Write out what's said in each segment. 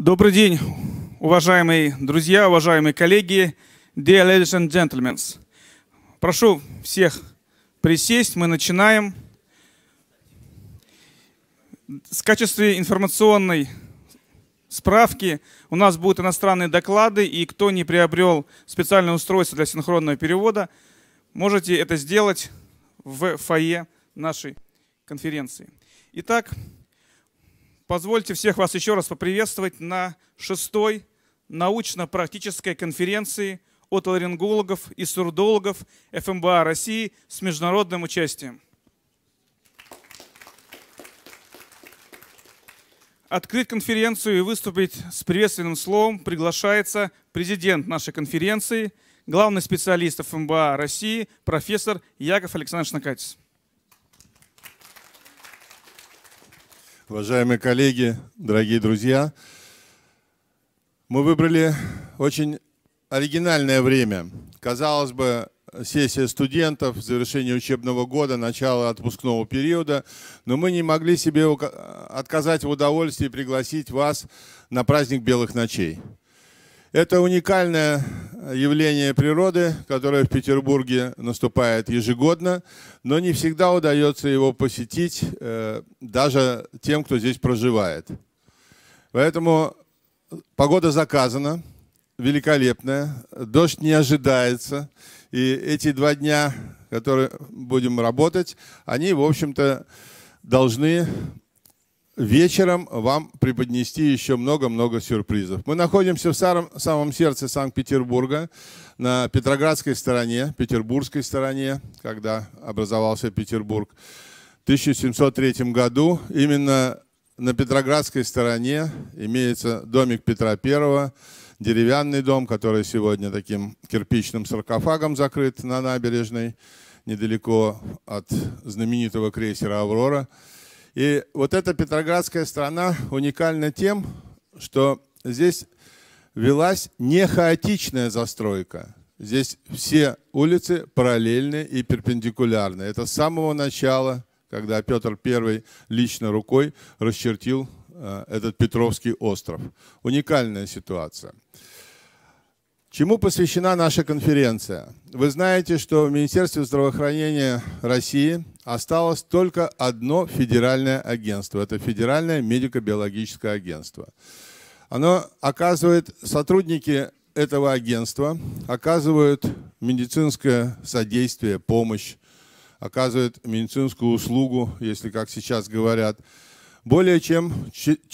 Добрый день, уважаемые друзья, уважаемые коллеги, dear ladies and gentlemen. Прошу всех присесть, мы начинаем. В качестве информационной справки у нас будут иностранные доклады, и кто не приобрел специальное устройство для синхронного перевода, можете это сделать в фойе нашей конференции. Итак, Позвольте всех вас еще раз поприветствовать на шестой научно-практической конференции отоларингологов и сурдологов ФМБА России с международным участием. Открыть конференцию и выступить с приветственным словом приглашается президент нашей конференции, главный специалист ФМБА России, профессор Яков Александрович Накатис. Уважаемые коллеги, дорогие друзья, мы выбрали очень оригинальное время. Казалось бы, сессия студентов, завершение учебного года, начало отпускного периода, но мы не могли себе отказать в удовольствии пригласить вас на праздник Белых ночей – это уникальное явление природы, которое в Петербурге наступает ежегодно, но не всегда удается его посетить э, даже тем, кто здесь проживает. Поэтому погода заказана, великолепная, дождь не ожидается, и эти два дня, которые будем работать, они, в общем-то, должны вечером вам преподнести еще много-много сюрпризов. Мы находимся в самом, самом сердце Санкт-Петербурга, на Петроградской стороне, Петербургской стороне, когда образовался Петербург. В 1703 году именно на Петроградской стороне имеется домик Петра I, деревянный дом, который сегодня таким кирпичным саркофагом закрыт на набережной, недалеко от знаменитого крейсера «Аврора». И вот эта Петроградская страна уникальна тем, что здесь велась не хаотичная застройка. Здесь все улицы параллельны и перпендикулярны. Это с самого начала, когда Петр I лично рукой расчертил э, этот Петровский остров. Уникальная ситуация. Чему посвящена наша конференция? Вы знаете, что в Министерстве здравоохранения России осталось только одно федеральное агентство. Это Федеральное медико-биологическое агентство. Оно оказывает, сотрудники этого агентства оказывают медицинское содействие, помощь, оказывают медицинскую услугу, если как сейчас говорят, более чем 4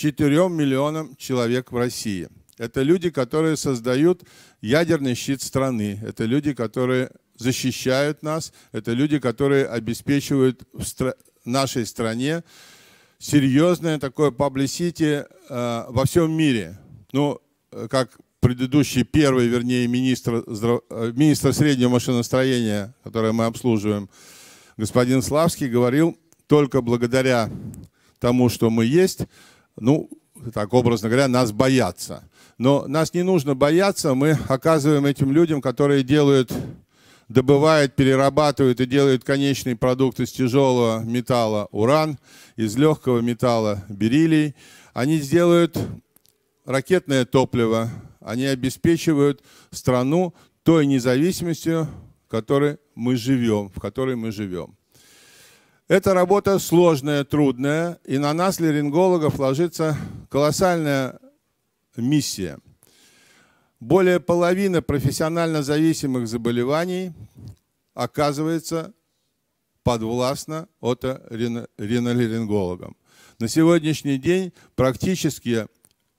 миллионам человек в России. Это люди, которые создают ядерный щит страны. Это люди, которые защищают нас, это люди, которые обеспечивают в стра нашей стране серьезное такое паблисити э, во всем мире. Ну, э, как предыдущий первый, вернее, министр, э, министр среднего машиностроения, которое мы обслуживаем, господин Славский говорил, только благодаря тому, что мы есть, ну, так образно говоря, нас боятся. Но нас не нужно бояться, мы оказываем этим людям, которые делают добывают, перерабатывают и делают конечный продукт из тяжелого металла уран, из легкого металла бериллий. Они сделают ракетное топливо, они обеспечивают страну той независимостью, в которой мы живем, в которой мы живем. Эта работа сложная, трудная, и на нас, ларингологов, ложится колоссальная миссия – более половины профессионально зависимых заболеваний оказывается подвластно оториноларингологам. На сегодняшний день практически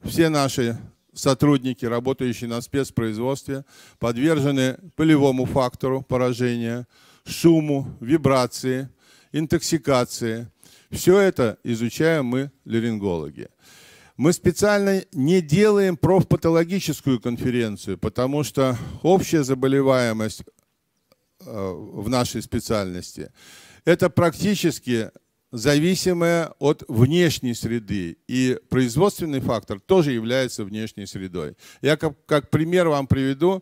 все наши сотрудники, работающие на спецпроизводстве, подвержены пылевому фактору поражения, шуму, вибрации, интоксикации. Все это изучаем мы, ларингологи. Мы специально не делаем профпатологическую конференцию, потому что общая заболеваемость э, в нашей специальности – это практически зависимая от внешней среды. И производственный фактор тоже является внешней средой. Я как, как пример вам приведу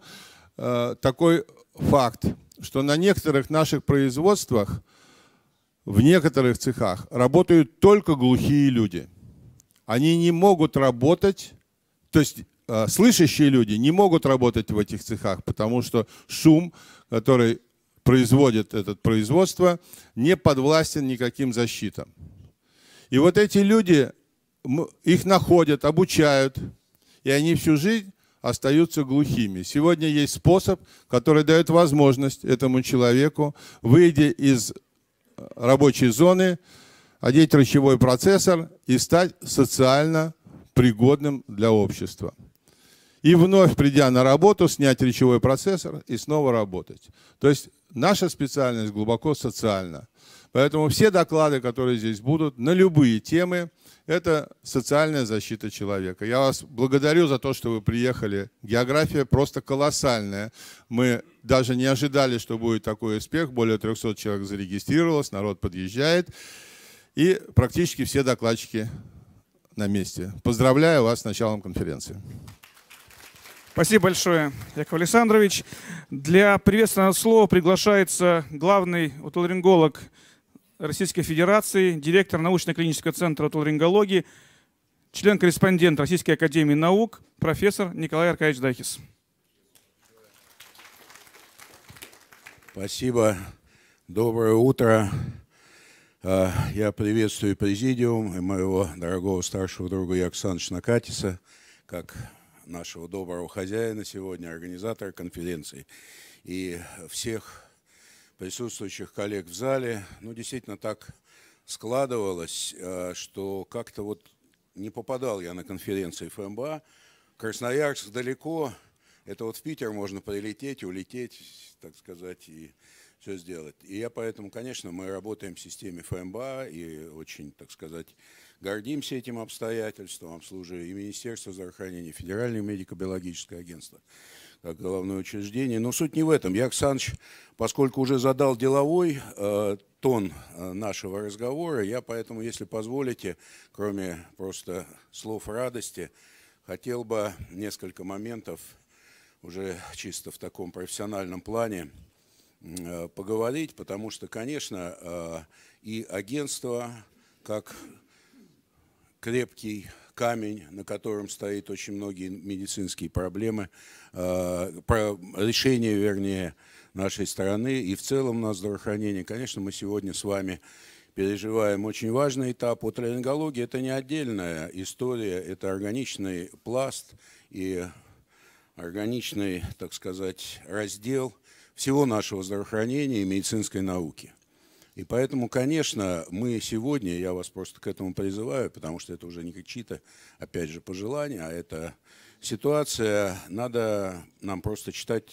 э, такой факт, что на некоторых наших производствах, в некоторых цехах работают только глухие люди – они не могут работать, то есть э, слышащие люди не могут работать в этих цехах, потому что шум, который производит это производство, не подвластен никаким защитам. И вот эти люди, их находят, обучают, и они всю жизнь остаются глухими. Сегодня есть способ, который дает возможность этому человеку, выйдя из э, рабочей зоны, одеть речевой процессор и стать социально пригодным для общества. И вновь придя на работу, снять речевой процессор и снова работать. То есть наша специальность глубоко социальна. Поэтому все доклады, которые здесь будут, на любые темы, это социальная защита человека. Я вас благодарю за то, что вы приехали. География просто колоссальная. Мы даже не ожидали, что будет такой успех. Более 300 человек зарегистрировалось, народ подъезжает. И практически все докладчики на месте. Поздравляю вас с началом конференции. Спасибо большое, Яков Александрович. Для приветственного слова приглашается главный отоларинголог Российской Федерации, директор научно-клинического центра отоларингологии, член-корреспондент Российской Академии Наук, профессор Николай Аркадьевич Дахис. Спасибо. Доброе утро. А, я приветствую президиум и моего дорогого старшего друга Яксановича Накатиса, как нашего доброго хозяина сегодня, организатора конференции, и всех присутствующих коллег в зале. Ну, действительно, так складывалось, а, что как-то вот не попадал я на конференции ФМБА. Красноярск далеко, это вот в Питер можно прилететь, улететь, так сказать, и все сделать. И я поэтому, конечно, мы работаем в системе ФМБА и очень, так сказать, гордимся этим обстоятельством, обслуживая и Министерство здравоохранения, и Федеральное медико-биологическое агентство как головное учреждение. Но суть не в этом. Я, Александрович, поскольку уже задал деловой э, тон э, нашего разговора, я поэтому, если позволите, кроме просто слов радости, хотел бы несколько моментов уже чисто в таком профессиональном плане Э, поговорить, потому что, конечно, э, и агентство, как крепкий камень, на котором стоит очень многие медицинские проблемы, э, решение вернее, нашей страны и в целом на здравоохранение. Конечно, мы сегодня с вами переживаем очень важный этап. У тренингологии это не отдельная история, это органичный пласт и органичный, так сказать, раздел – всего нашего здравоохранения и медицинской науки. И поэтому, конечно, мы сегодня, я вас просто к этому призываю, потому что это уже не какие-то, опять же, пожелания, а это ситуация, надо нам просто читать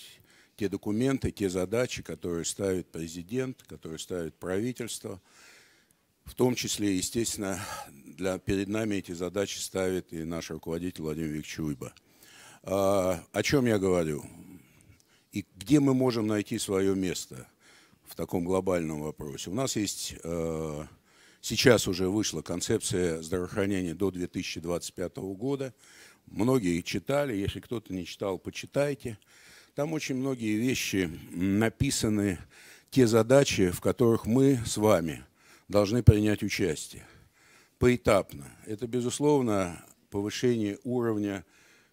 те документы, те задачи, которые ставит президент, которые ставит правительство. В том числе, естественно, для, перед нами эти задачи ставит и наш руководитель Владимир Викторович Уйба. А, о чем я говорю? и где мы можем найти свое место в таком глобальном вопросе. У нас есть, э, сейчас уже вышла концепция здравоохранения до 2025 года. Многие читали, если кто-то не читал, почитайте. Там очень многие вещи написаны, те задачи, в которых мы с вами должны принять участие поэтапно. Это, безусловно, повышение уровня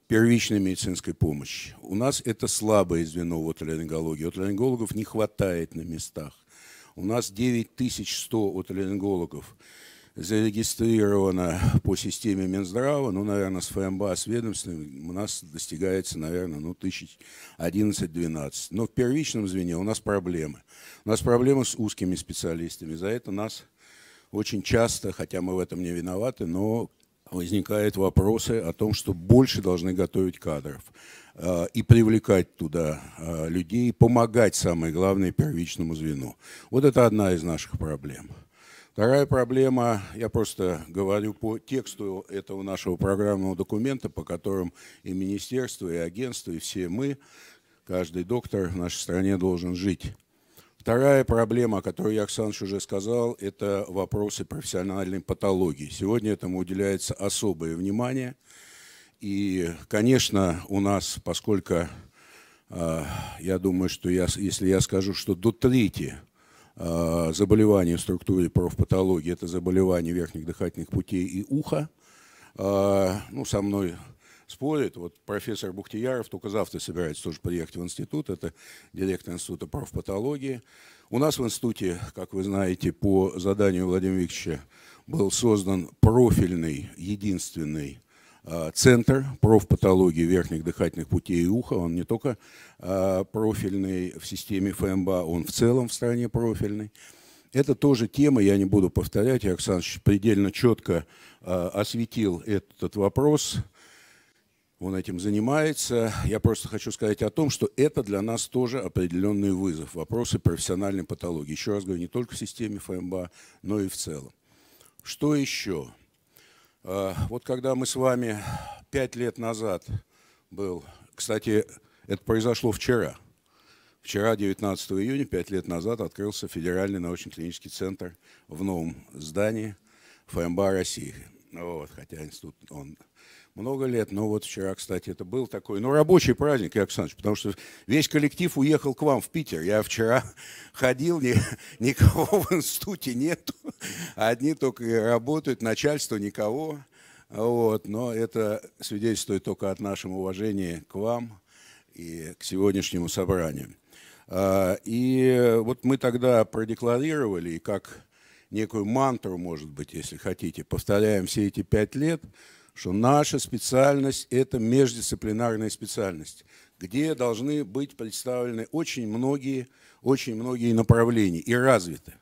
первичной медицинской помощи. У нас это слабое звено в отоларингологии. Отоларингологов не хватает на местах. У нас 9100 отоларингологов зарегистрировано по системе Минздрава, ну, наверное, с ФМБА, с ведомственным, у нас достигается, наверное, ну, 1011-12. Но в первичном звене у нас проблемы. У нас проблемы с узкими специалистами. За это нас очень часто, хотя мы в этом не виноваты, но возникают вопросы о том, что больше должны готовить кадров э, и привлекать туда э, людей, помогать, самое главное, первичному звену. Вот это одна из наших проблем. Вторая проблема, я просто говорю по тексту этого нашего программного документа, по которым и министерство, и агентство, и все мы, каждый доктор в нашей стране должен жить. Вторая проблема, о которой я, Оксанович, уже сказал, это вопросы профессиональной патологии. Сегодня этому уделяется особое внимание. И, конечно, у нас, поскольку а, я думаю, что я, если я скажу, что до трети а, заболеваний в структуре профпатологии – это заболевания верхних дыхательных путей и уха. А, ну, со мной спорит. Вот профессор Бухтияров только завтра собирается тоже приехать в институт. Это директор института профпатологии. У нас в институте, как вы знаете, по заданию Владимира Викторовича был создан профильный, единственный а, Центр профпатологии верхних дыхательных путей и уха, он не только а, профильный в системе ФМБА, он в целом в стране профильный. Это тоже тема, я не буду повторять, я, Александр предельно четко а, осветил этот вопрос он этим занимается. Я просто хочу сказать о том, что это для нас тоже определенный вызов. Вопросы профессиональной патологии. Еще раз говорю, не только в системе ФМБА, но и в целом. Что еще? А, вот когда мы с вами пять лет назад был, кстати, это произошло вчера. Вчера, 19 июня, пять лет назад, открылся Федеральный научно-клинический центр в новом здании ФМБА России. Вот, хотя институт, он много лет. Но вот вчера, кстати, это был такой, ну, рабочий праздник, Александр, Александрович, потому что весь коллектив уехал к вам в Питер. Я вчера ходил, ни, никого в институте нету, одни только работают, начальство никого. Вот, но это свидетельствует только о нашем уважении к вам и к сегодняшнему собранию. А, и вот мы тогда продекларировали, как некую мантру, может быть, если хотите, повторяем все эти пять лет – что наша специальность – это междисциплинарная специальность, где должны быть представлены очень многие, очень многие направления и развиты.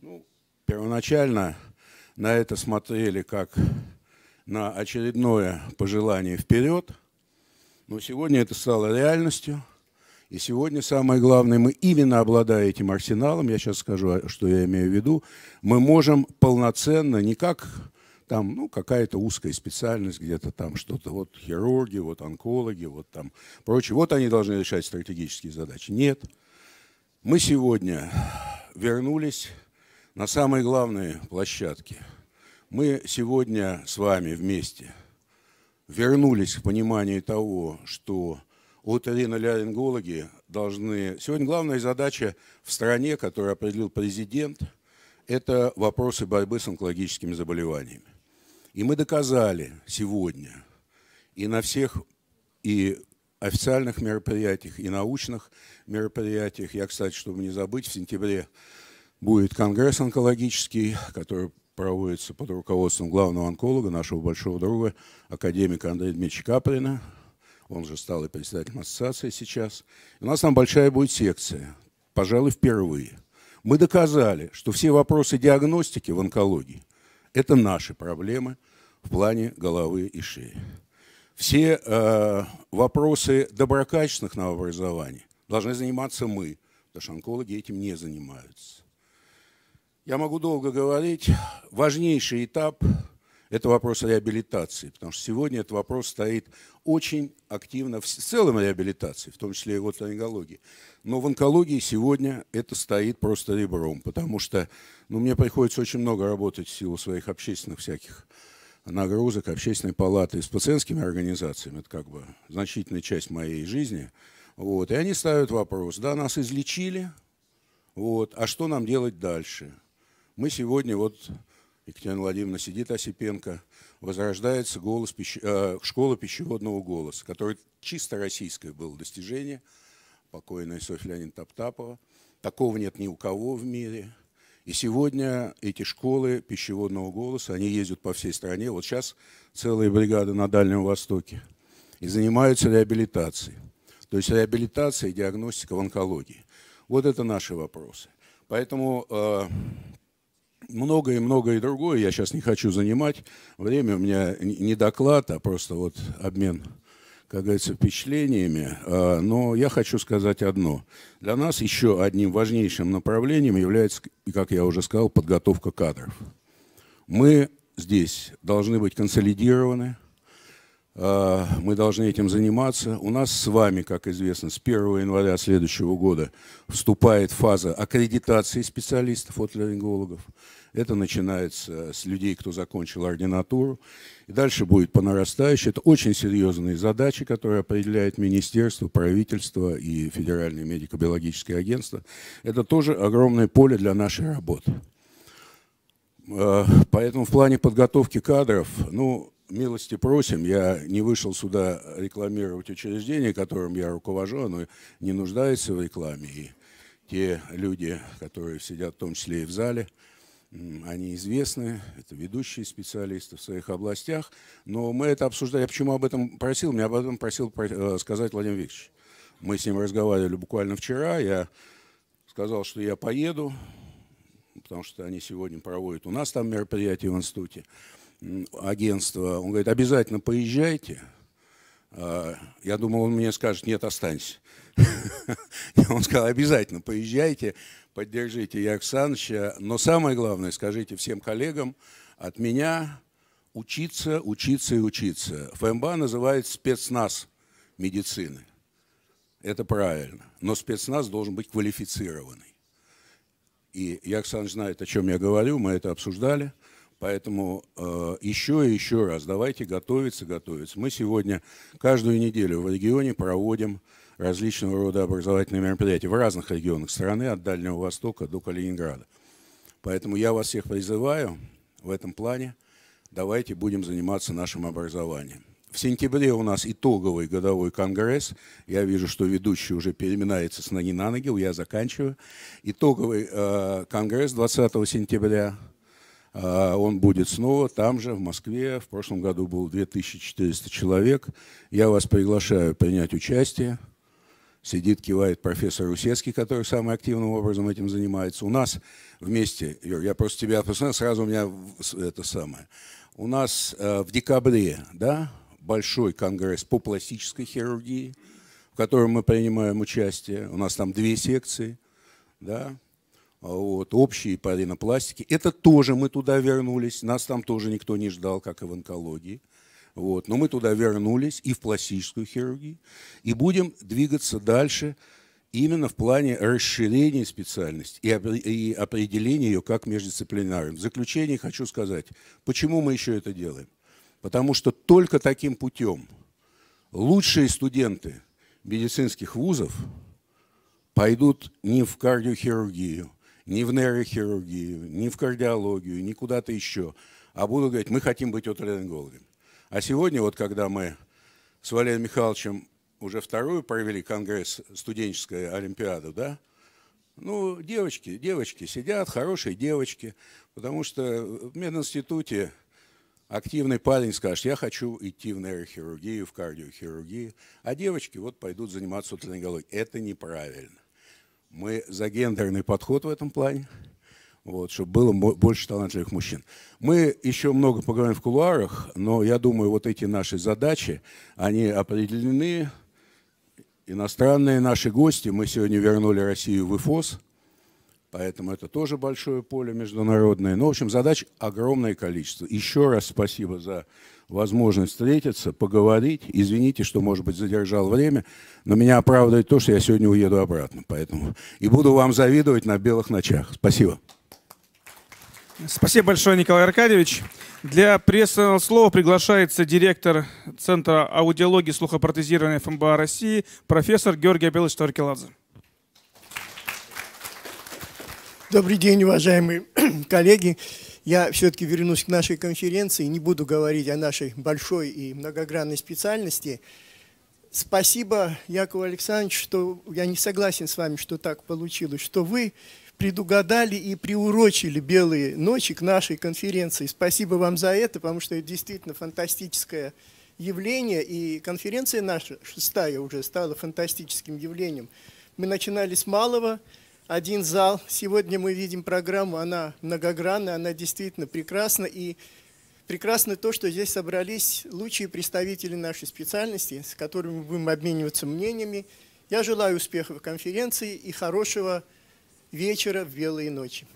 Ну, первоначально на это смотрели как на очередное пожелание вперед, но сегодня это стало реальностью. И сегодня самое главное, мы именно обладая этим арсеналом, я сейчас скажу, а, что я имею в виду, мы можем полноценно, не как там ну, какая-то узкая специальность, где-то там что-то, вот хирурги, вот онкологи, вот там прочее. Вот они должны решать стратегические задачи. Нет. Мы сегодня вернулись на самые главные площадки. Мы сегодня с вами вместе вернулись к пониманию того, что оториноларингологи должны... Сегодня главная задача в стране, которую определил президент, это вопросы борьбы с онкологическими заболеваниями. И мы доказали сегодня и на всех и официальных мероприятиях, и научных мероприятиях. Я, кстати, чтобы не забыть, в сентябре будет конгресс онкологический, который проводится под руководством главного онколога, нашего большого друга, академика Андрея Дмитриевича Каприна. Он же стал и председателем ассоциации сейчас. И у нас там большая будет секция, пожалуй, впервые. Мы доказали, что все вопросы диагностики в онкологии – это наши проблемы, в плане головы и шеи. Все э, вопросы доброкачественных новообразований должны заниматься мы, потому что онкологи этим не занимаются. Я могу долго говорить. Важнейший этап – это вопрос реабилитации, потому что сегодня этот вопрос стоит очень активно в целом реабилитации, в том числе и в онкологии. Но в онкологии сегодня это стоит просто ребром, потому что ну, мне приходится очень много работать в силу своих общественных всяких нагрузок общественной палаты с пациентскими организациями, это как бы значительная часть моей жизни, вот, и они ставят вопрос, да, нас излечили, вот, а что нам делать дальше? Мы сегодня, вот Екатерина Владимировна сидит, Осипенко, возрождается голос пищи, э, школа пищеводного голоса, который чисто российское было достижение, покойная Софья Леонид Топтапова. Такого нет ни у кого в мире – и сегодня эти школы пищеводного голоса, они ездят по всей стране. Вот сейчас целые бригады на Дальнем Востоке. И занимаются реабилитацией. То есть реабилитация и диагностика в онкологии. Вот это наши вопросы. Поэтому э, многое, многое другое я сейчас не хочу занимать. Время у меня не доклад, а просто вот обмен как говорится, впечатлениями, а, но я хочу сказать одно. Для нас еще одним важнейшим направлением является, как я уже сказал, подготовка кадров. Мы здесь должны быть консолидированы, а, мы должны этим заниматься. У нас с вами, как известно, с 1 января следующего года вступает фаза аккредитации специалистов от ларингологов. Это начинается с людей, кто закончил ординатуру. И дальше будет по нарастающей. Это очень серьезные задачи, которые определяет министерство, правительство и Федеральное медико-биологическое агентство. Это тоже огромное поле для нашей работы. А, поэтому в плане подготовки кадров, ну, милости просим, я не вышел сюда рекламировать учреждение, которым я руковожу, оно не нуждается в рекламе. И те люди, которые сидят в том числе и в зале, они известны, это ведущие специалисты в своих областях, но мы это обсуждали. Я почему об этом просил? Меня об этом просил э, сказать Владимир Викторович. Мы с ним разговаривали буквально вчера, я сказал, что я поеду, потому что они сегодня проводят у нас там мероприятие в институте агентство. он говорит, обязательно поезжайте. А, я думал, он мне скажет, нет, останься. Он сказал, обязательно поезжайте, поддержите Яксановича. Но самое главное, скажите всем коллегам от меня, учиться, учиться и учиться. ФМБА называет спецназ медицины. Это правильно. Но спецназ должен быть квалифицированный. И Яксан знает, о чем я говорю, мы это обсуждали – Поэтому э, еще и еще раз давайте готовиться, готовиться. Мы сегодня каждую неделю в регионе проводим различного рода образовательные мероприятия в разных регионах страны, от Дальнего Востока до Калининграда. Поэтому я вас всех призываю в этом плане, давайте будем заниматься нашим образованием. В сентябре у нас итоговый годовой конгресс. Я вижу, что ведущий уже переминается с ноги на ноги, я заканчиваю. Итоговый э, конгресс 20 сентября – а, он будет снова там же, в Москве. В прошлом году было 2400 человек. Я вас приглашаю принять участие. Сидит, кивает профессор Русецкий, который самым активным образом этим занимается. У нас вместе, Юр, я просто тебя отпускаю. сразу у меня это самое. У нас э, в декабре, да, большой конгресс по пластической хирургии, в котором мы принимаем участие. У нас там две секции, да, а вот, общие по ринопластике. Это тоже мы туда вернулись, нас там тоже никто не ждал, как и в онкологии. Вот, но мы туда вернулись и в пластическую хирургию, и будем двигаться дальше именно в плане расширения специальности и, определения ее как междисциплинарным. В заключение хочу сказать, почему мы еще это делаем. Потому что только таким путем лучшие студенты медицинских вузов пойдут не в кардиохирургию, ни в нейрохирургию, ни в кардиологию, ни куда-то еще, а буду говорить, мы хотим быть оторингологами. А сегодня, вот когда мы с Валерием Михайловичем уже вторую провели конгресс студенческая олимпиада, да, ну, девочки, девочки сидят, хорошие девочки, потому что в мединституте активный парень скажет, я хочу идти в нейрохирургию, в кардиохирургию, а девочки вот пойдут заниматься утренней Это неправильно. Мы за гендерный подход в этом плане, вот, чтобы было больше талантливых мужчин. Мы еще много поговорим в кулуарах, но я думаю, вот эти наши задачи, они определены. Иностранные наши гости, мы сегодня вернули Россию в ИФОС, поэтому это тоже большое поле международное. Но, ну, в общем, задач огромное количество. Еще раз спасибо за возможность встретиться, поговорить. Извините, что, может быть, задержал время, но меня оправдывает то, что я сегодня уеду обратно. Поэтому и буду вам завидовать на белых ночах. Спасибо. Спасибо большое, Николай Аркадьевич. Для приветственного слова приглашается директор Центра аудиологии и слухопротезирования ФМБА России профессор Георгий Абелович Таврикеладзе. Добрый день, уважаемые коллеги. Я все-таки вернусь к нашей конференции, не буду говорить о нашей большой и многогранной специальности. Спасибо, Яков Александрович, что я не согласен с вами, что так получилось, что вы предугадали и приурочили «Белые ночи» к нашей конференции. Спасибо вам за это, потому что это действительно фантастическое явление, и конференция наша, шестая, уже стала фантастическим явлением. Мы начинали с малого – один зал. Сегодня мы видим программу, она многогранная, она действительно прекрасна. И прекрасно то, что здесь собрались лучшие представители нашей специальности, с которыми мы будем обмениваться мнениями. Я желаю успехов конференции и хорошего вечера в белые ночи.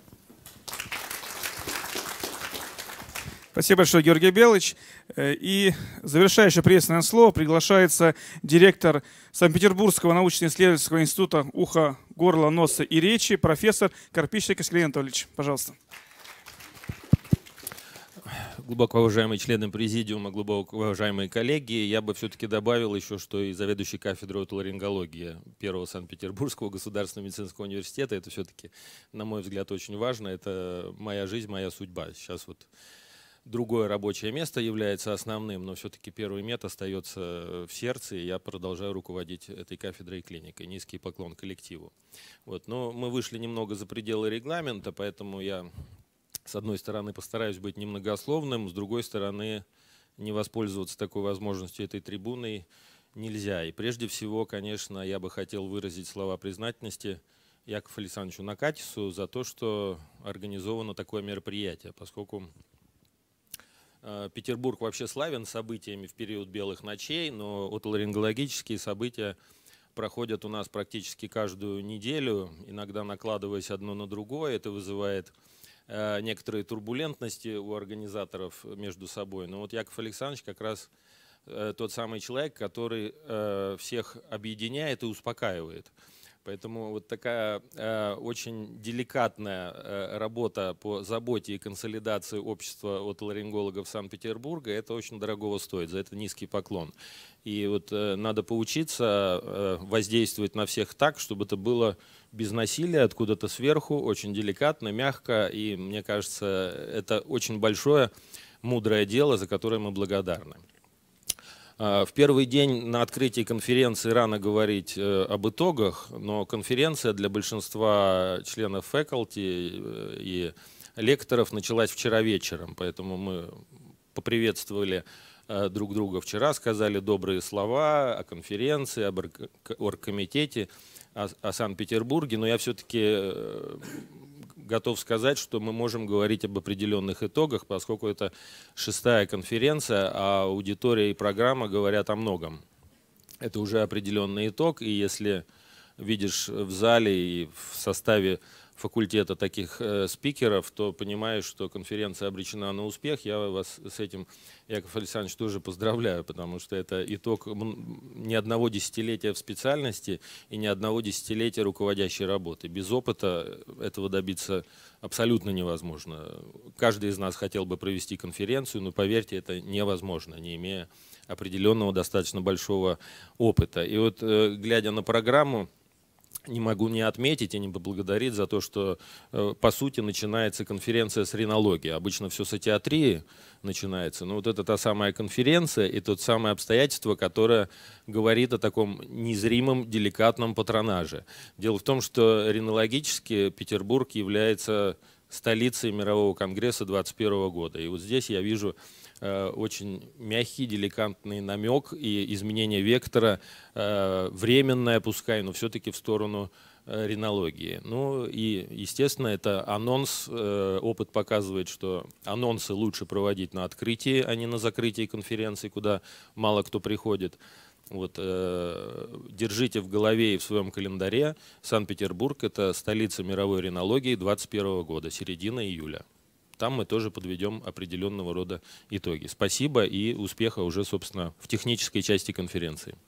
Спасибо большое, Георгий Белыч. Э, и завершающее приветственное слово приглашается директор Санкт-Петербургского научно-исследовательского института уха, горла, носа и речи, профессор Карпищик Искрин Анатольевич. Пожалуйста. Глубоко уважаемые члены президиума, глубоко уважаемые коллеги, я бы все-таки добавил еще, что и заведующий кафедрой отоларингологии Первого Санкт-Петербургского государственного медицинского университета. Это все-таки, на мой взгляд, очень важно. Это моя жизнь, моя судьба. Сейчас вот другое рабочее место является основным, но все-таки первый мед остается э, в сердце, и я продолжаю руководить этой кафедрой и клиникой. Низкий поклон коллективу. Вот. Но мы вышли немного за пределы регламента, поэтому я, с одной стороны, постараюсь быть немногословным, с другой стороны, не воспользоваться такой возможностью этой трибуной нельзя. И прежде всего, конечно, я бы хотел выразить слова признательности Якову Александровичу Накатису за то, что организовано такое мероприятие, поскольку Э, Петербург вообще славен событиями в период белых ночей, но отоларингологические события проходят у нас практически каждую неделю, иногда накладываясь одно на другое. Это вызывает э, некоторые турбулентности у организаторов между собой. Но вот Яков Александрович как раз э, тот самый человек, который всех объединяет и успокаивает. Поэтому вот такая э, очень деликатная э, работа по заботе и консолидации общества от ларингологов Санкт-Петербурга, это очень дорого стоит, за это низкий поклон. И вот э, надо поучиться э, воздействовать на всех так, чтобы это было без насилия, откуда-то сверху, очень деликатно, мягко, и мне кажется, это очень большое мудрое дело, за которое мы благодарны. А, в первый день на открытии конференции рано говорить э, об итогах, но конференция для большинства членов факульти э, и лекторов началась вчера вечером, поэтому мы поприветствовали э, друг друга вчера, сказали добрые слова о конференции, об оргкомитете, о Санкт-Петербурге, но я все-таки готов сказать, что мы можем говорить об определенных итогах, поскольку это шестая конференция, а аудитория и программа говорят о многом. Это уже определенный итог, и если видишь в зале и в составе факультета таких э, спикеров, то понимаешь, что конференция обречена на успех. Я вас с этим, Яков Александрович, тоже поздравляю, потому что это итог ни одного десятилетия в специальности и ни одного десятилетия руководящей работы. Без опыта э, этого добиться абсолютно невозможно. Каждый из нас хотел бы провести конференцию, но, поверьте, это невозможно, не имея определенного достаточно большого опыта. И вот, э, глядя на программу, не могу не отметить и не поблагодарить за то, что, э, по сути, начинается конференция с ринологии. Обычно все с атиатрии начинается. Но вот это та самая конференция и тот самое обстоятельство, которое говорит о таком незримом, деликатном патронаже. Дело в том, что ринологически Петербург является столицей мирового конгресса 2021 года. И вот здесь я вижу Э, очень мягкий, деликантный намек и изменение вектора, э, временное пускай, но все-таки в сторону э, ринологии. Ну и, естественно, это анонс. Опыт показывает, что анонсы лучше проводить на открытии, а не на закрытии конференции, куда мало кто приходит. Вот, держите в голове и в своем календаре. Санкт-Петербург – это столица мировой ринологии 2021 года, середина июля там мы тоже подведем определенного рода итоги. Спасибо и успеха уже, собственно, в технической части конференции.